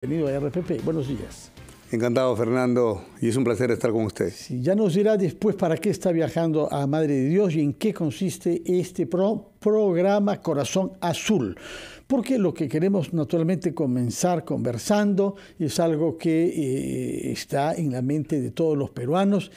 Bienvenido a RPP, buenos días. Encantado, Fernando, y es un placer estar con usted. ya nos dirá después para qué está viajando a Madre de Dios y en qué consiste este programa Corazón Azul. Porque lo que queremos naturalmente comenzar conversando es algo que eh, está en la mente de todos los peruanos.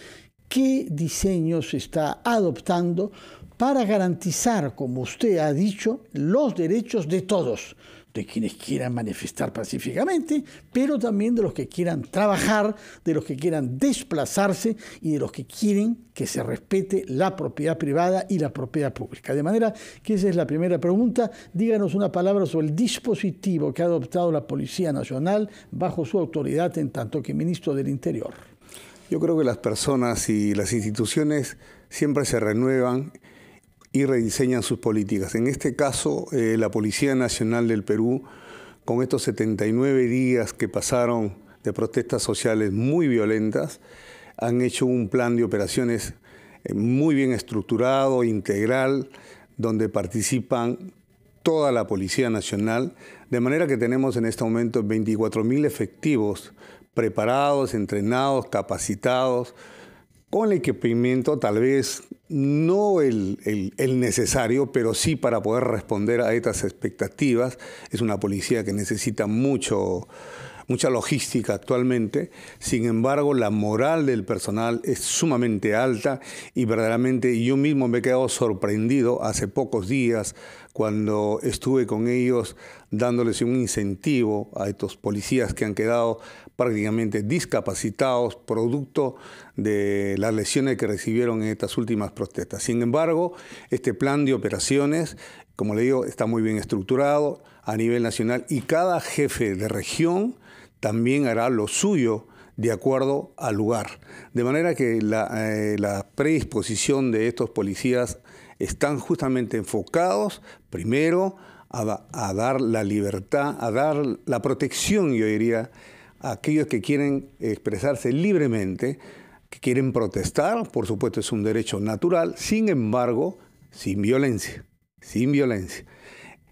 ¿Qué diseño se está adoptando para garantizar, como usted ha dicho, los derechos de todos? de quienes quieran manifestar pacíficamente, pero también de los que quieran trabajar, de los que quieran desplazarse y de los que quieren que se respete la propiedad privada y la propiedad pública. De manera que esa es la primera pregunta. Díganos una palabra sobre el dispositivo que ha adoptado la Policía Nacional bajo su autoridad en tanto que ministro del Interior. Yo creo que las personas y las instituciones siempre se renuevan y rediseñan sus políticas. En este caso, eh, la Policía Nacional del Perú, con estos 79 días que pasaron de protestas sociales muy violentas, han hecho un plan de operaciones eh, muy bien estructurado, integral, donde participan toda la Policía Nacional, de manera que tenemos en este momento 24.000 efectivos preparados, entrenados, capacitados, con el equipamiento tal vez no el, el, necesario, pero sí para poder responder a estas expectativas. Es una policía que necesita mucho mucha logística actualmente, sin embargo la moral del personal es sumamente alta y verdaderamente yo mismo me he quedado sorprendido hace pocos días cuando estuve con ellos dándoles un incentivo a estos policías que han quedado prácticamente discapacitados producto de las lesiones que recibieron en estas últimas protestas. Sin embargo, este plan de operaciones como le digo, está muy bien estructurado a nivel nacional y cada jefe de región también hará lo suyo de acuerdo al lugar. De manera que la, eh, predisposición de estos policías están justamente enfocados primero a, a, dar la libertad, a dar la protección, yo diría, a aquellos que quieren expresarse libremente, que quieren protestar, por supuesto es un derecho natural, sin embargo, sin violencia sin violencia.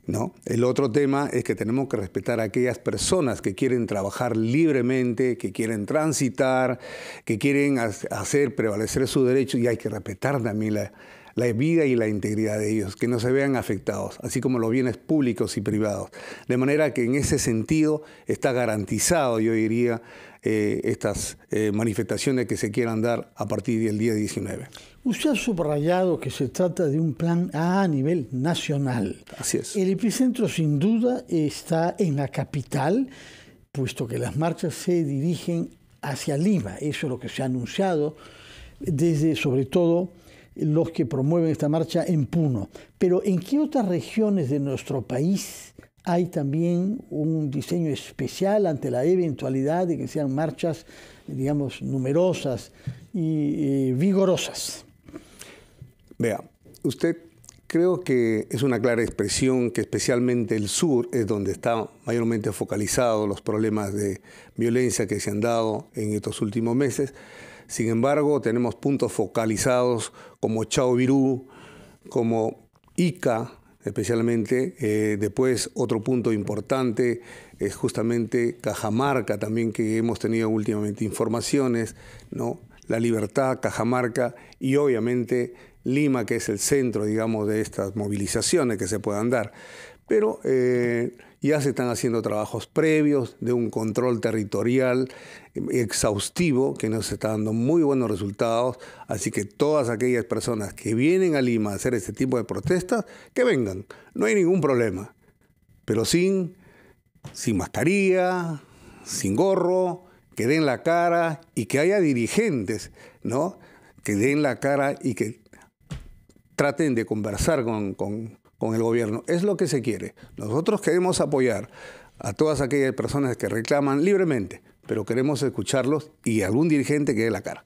¿No? El otro tema es que tenemos que respetar a aquellas personas que quieren trabajar libremente, que quieren transitar, que quieren hacer prevalecer su derecho y hay que respetar también la, la vida y la integridad de ellos, que no se vean afectados, así como los bienes públicos y privados. De manera que en ese sentido está garantizado, yo diría, eh, estas eh, manifestaciones que se quieran dar a partir del día 19. Usted ha subrayado que se trata de un plan A a nivel nacional. Así es. El epicentro sin duda está en la capital, puesto que las marchas se dirigen hacia Lima, eso es lo que se ha anunciado, desde sobre todo los que promueven esta marcha en Puno. Pero ¿en qué otras regiones de nuestro país hay también un diseño especial ante la eventualidad de que sean marchas, digamos, numerosas y eh, vigorosas? Vea, usted creo que es una clara expresión que especialmente el sur es donde están mayormente focalizados los problemas de violencia que se han dado en estos últimos meses. Sin embargo, tenemos puntos focalizados como Chao Virú, como Ica, especialmente. Eh, después, otro punto importante es justamente Cajamarca, también que hemos tenido últimamente informaciones, ¿no? La Libertad, Cajamarca y obviamente Lima, que es el centro, digamos, de estas movilizaciones que se puedan dar. Pero eh, ya se están haciendo trabajos previos de un control territorial eh, exhaustivo que nos está dando muy buenos resultados. Así que todas aquellas personas que vienen a Lima a hacer este tipo de protestas, que vengan. No hay ningún problema. Pero sin, sin mascarilla, sin gorro, que den la cara y que haya dirigentes, ¿no? Que den la cara y que traten de conversar con, con el gobierno. Es lo que se quiere. Nosotros queremos apoyar a todas aquellas personas que reclaman libremente, pero queremos escucharlos y algún dirigente que dé la cara.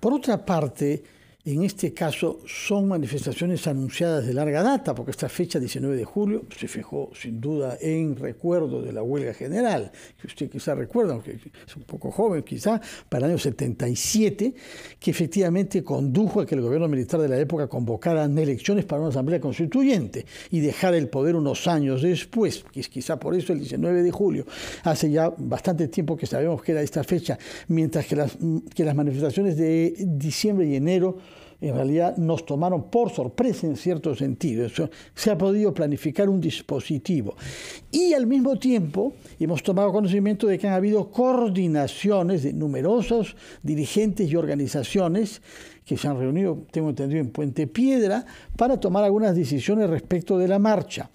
Por otra parte, en este caso son manifestaciones anunciadas de larga data, porque esta fecha, 19 de julio, se fijó sin duda en recuerdo de la huelga general, que usted quizá recuerda, aunque es un poco joven quizá, para el año 77, que efectivamente condujo a que el gobierno militar de la época convocara elecciones para una asamblea constituyente y dejara el poder unos años después, que es quizá por eso el 19 de julio, hace ya bastante tiempo que sabemos que era esta fecha, mientras que las, que las manifestaciones de diciembre y enero en realidad nos tomaron por sorpresa en cierto sentido. se ha podido planificar un dispositivo. Y al mismo tiempo hemos tomado conocimiento de que han habido coordinaciones de numerosos dirigentes y organizaciones que se han reunido, tengo entendido, en Puente Piedra, para tomar algunas decisiones respecto de la marcha.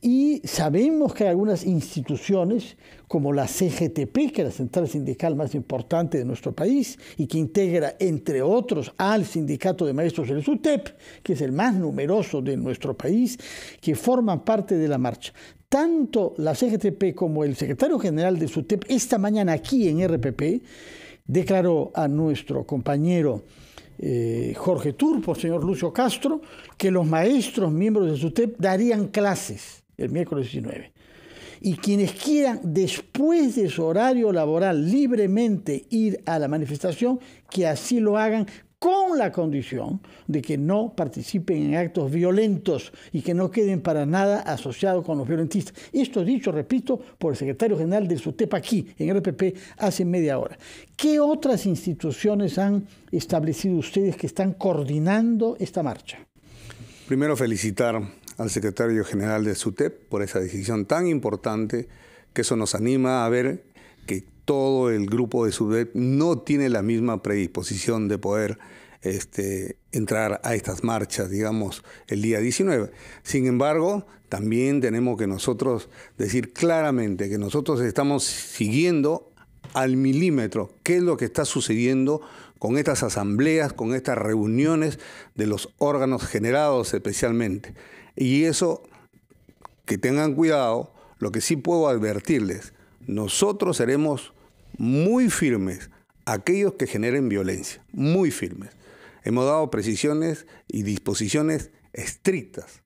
Y sabemos que hay algunas instituciones, como la CGTP, que es la central sindical más importante de nuestro país y que integra, entre otros, al Sindicato de Maestros del SUTEP, que es el más numeroso de nuestro país, que forman parte de la marcha tanto la CGTP como el secretario general de SUTEP esta mañana aquí en RPP declaró a nuestro compañero eh, Jorge Turpo, señor Lucio Castro, que los maestros miembros de SUTEP darían clases el miércoles 19. Y quienes quieran después de su horario laboral libremente ir a la manifestación, que así lo hagan con la condición de que no participen en actos violentos y que no queden para nada asociados con los violentistas. Esto dicho, repito, por el secretario general de SUTEP aquí, en RPP, hace media hora. ¿Qué otras instituciones han establecido ustedes que están coordinando esta marcha? Primero felicitar al secretario general de SUTEP por esa decisión tan importante, que eso nos anima a ver que todo el grupo de Subdep no tiene la misma predisposición de poder este, entrar a estas marchas, digamos, el día 19. Sin embargo, también tenemos que nosotros decir claramente que nosotros estamos siguiendo al milímetro qué es lo que está sucediendo con estas asambleas, con estas reuniones de los órganos generados especialmente. Y eso, que tengan cuidado, lo que sí puedo advertirles, nosotros seremos muy firmes aquellos que generen violencia, muy firmes. Hemos dado precisiones y disposiciones estrictas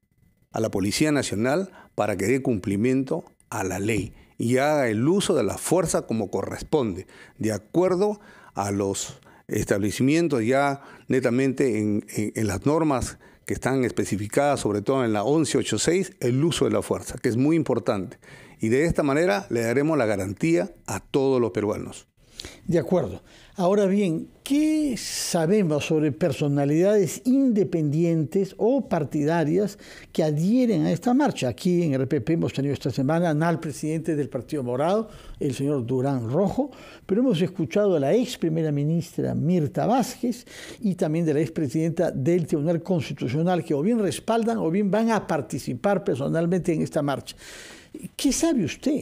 a la Policía Nacional para que dé cumplimiento a la ley y haga el uso de la fuerza como corresponde, de acuerdo a los establecimientos ya netamente en, en las normas que están especificadas, sobre todo en la 1186, el uso de la fuerza, que es muy importante y de esta manera le daremos la garantía a todos los peruanos. De acuerdo. Ahora bien, ¿qué sabemos sobre personalidades independientes o partidarias que adhieren a esta marcha? Aquí en RPP hemos tenido esta semana al presidente del Partido Morado, el señor Durán Rojo, pero hemos escuchado a la ex primera ministra Mirta Vázquez y también de la ex presidenta del Tribunal Constitucional, que o bien respaldan o bien van a participar personalmente en esta marcha. ¿Qué sabe usted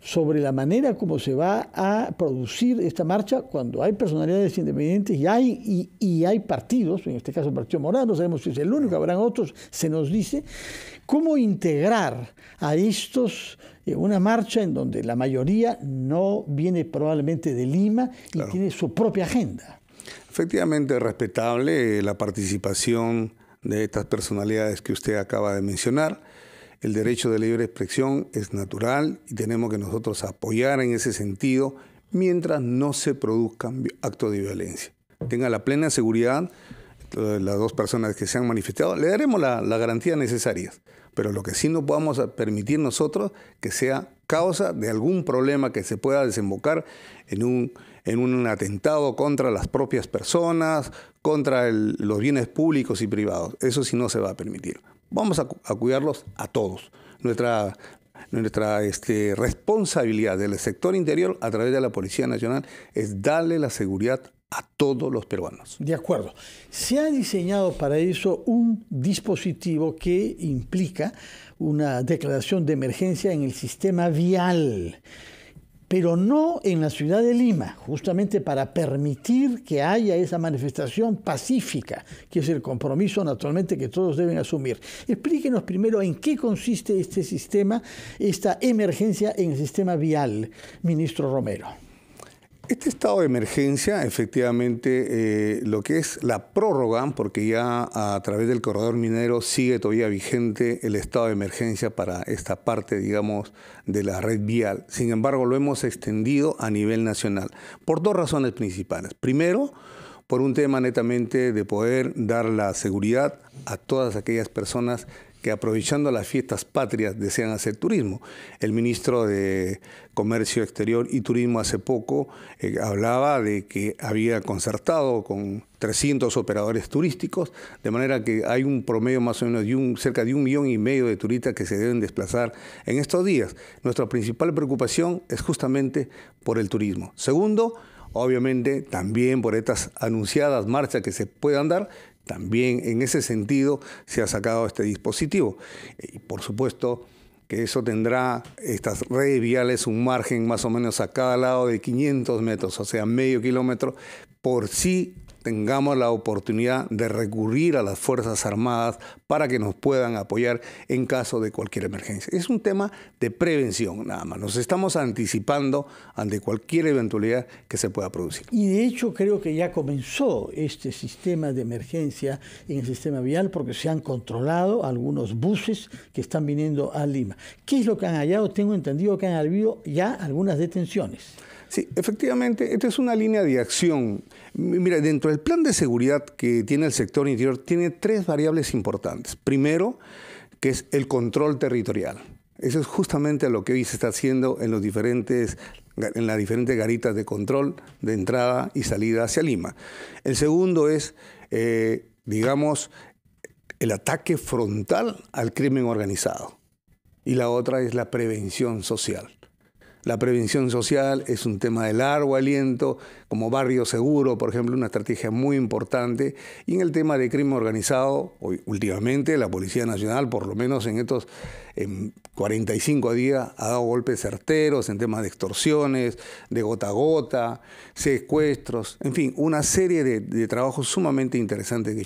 sobre la manera como se va a producir esta marcha cuando hay personalidades independientes y hay, y, hay partidos, en este caso el Partido Morado, no sabemos si es el único, habrán otros, se nos dice, cómo integrar a estos en eh, una marcha en donde la mayoría no viene probablemente de Lima y tiene su propia agenda? Efectivamente, respetable eh, la participación de estas personalidades que usted acaba de mencionar el derecho de libre expresión es natural y tenemos que nosotros apoyar en ese sentido mientras no se produzcan actos de violencia. Tenga la plena seguridad eh, las dos personas que se han manifestado, le daremos la, garantía necesarias, pero lo que sí no podemos permitir nosotros que sea causa de algún problema que se pueda desembocar en un en un atentado contra las propias personas, contra los bienes públicos y privados. Eso sí no se va a permitir. Vamos a, cuidarlos a todos. Nuestra, nuestra este, responsabilidad del sector interior a través de la Policía Nacional es darle la seguridad a todos los peruanos. De acuerdo. Se ha diseñado para eso un dispositivo que implica una declaración de emergencia en el sistema vial pero no en la ciudad de Lima, justamente para permitir que haya esa manifestación pacífica, que es el compromiso naturalmente que todos deben asumir. Explíquenos primero en qué consiste este sistema, esta emergencia en el sistema vial, ministro Romero. Este estado de emergencia, efectivamente, eh, lo que es la prórroga, porque ya a través del corredor minero sigue todavía vigente el estado de emergencia para esta parte, digamos, de la red vial. Sin embargo, lo hemos extendido a nivel nacional por dos razones principales. Primero, por un tema netamente de poder dar la seguridad a todas aquellas personas que aprovechando las fiestas patrias desean hacer turismo. El ministro de Comercio Exterior y Turismo hace poco eh, hablaba de que había concertado con 300 operadores turísticos, de manera que hay un promedio más o menos de un, cerca de un millón y medio de turistas que se deben desplazar en estos días. Nuestra principal preocupación es justamente por el turismo. Segundo, obviamente también por estas anunciadas marchas que se puedan dar, también en ese sentido se ha sacado este dispositivo. Eh, y por supuesto que eso tendrá estas redes viales un margen más o menos a cada lado de 500 metros, o sea, medio kilómetro por sí tengamos la oportunidad de recurrir a las Fuerzas Armadas para que nos puedan apoyar en caso de cualquier emergencia. Es un tema de prevención nada más. Nos estamos anticipando ante cualquier eventualidad que se pueda producir. Y de hecho creo que ya comenzó este sistema de emergencia en el sistema vial porque se han controlado algunos buses que están viniendo a Lima. ¿Qué es lo que han hallado? Tengo entendido que han habido ya algunas detenciones. Sí, efectivamente, esta es una línea de acción. Mira, dentro del plan de seguridad que tiene el sector interior, tiene tres variables importantes. Primero, que es el control territorial. Eso es justamente lo que hoy se está haciendo en, los diferentes, en las diferentes garitas de control de entrada y salida hacia Lima. El segundo es, eh, digamos, el ataque frontal al crimen organizado. Y la otra es la prevención social. La prevención social es un tema de largo aliento, como barrio seguro, por ejemplo, una estrategia muy importante. Y en el tema de crimen organizado, hoy, últimamente la Policía Nacional, por lo menos en estos 45 días, ha dado golpes certeros en temas de extorsiones, de gota a gota, secuestros, en fin, una serie de, de trabajos sumamente interesantes que